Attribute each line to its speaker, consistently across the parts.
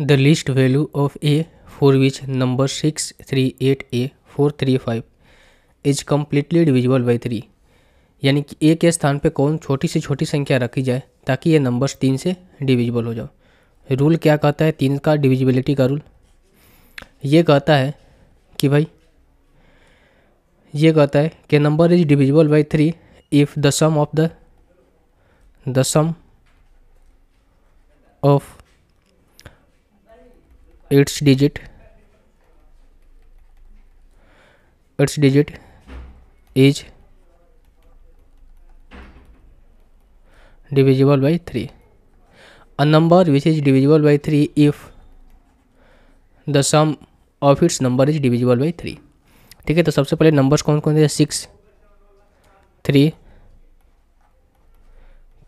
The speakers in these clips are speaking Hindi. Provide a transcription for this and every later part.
Speaker 1: the list value of A which number six three eight A four three five is completely divisible by three यानी कि ए के स्थान पे कौन छोटी से छोटी संख्या रखी जाए ताकि ये नंबर्स तीन से डिविजिबल हो जाओ रूल क्या कहता है तीन का डिविजिबिलिटी का रूल ये कहता है कि भाई ये कहता है कि number is divisible by three if the sum of the the sum of its digit its digit is divisible by three a number which is divisible by three if the sum of its number is divisible by three ठीक है तो सबसे पहले नंबर्स कौन कौन थे सिक्स थ्री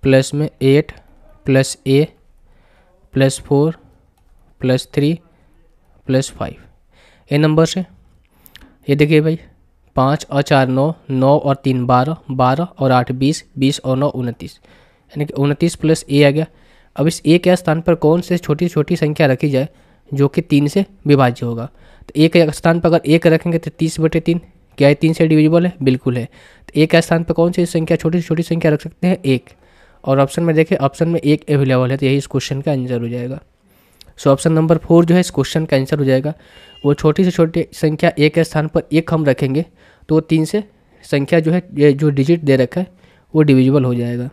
Speaker 1: प्लस में eight plus A plus four plus three plus five ये नंबर से ये देखिए भाई पाँच और चार नौ नौ और तीन बारह बारह और आठ बीस बीस और नौ उनतीस यानी कि उनतीस प्लस ए आ गया अब इस ए के स्थान पर कौन से छोटी छोटी संख्या रखी जाए जो कि तीन से विभाज्य होगा तो एक स्थान पर अगर एक रखेंगे तो तीस बटे तीन क्या तीन से डिविजिबल है बिल्कुल है तो एक स्थान पर कौन सी संख्या छोटी से छोटी संख्या रख सकते हैं एक और ऑप्शन में देखें ऑप्शन में एक अवेलेबल है तो यही इस क्वेश्चन का आंसर हो जाएगा सो ऑप्शन नंबर फोर जो है इस क्वेश्चन का आंसर हो जाएगा वो छोटी से छोटी संख्या एक के स्थान पर एक हम रखेंगे तो तीन से संख्या जो है जो डिजिट दे रखा है वो डिविजिबल हो जाएगा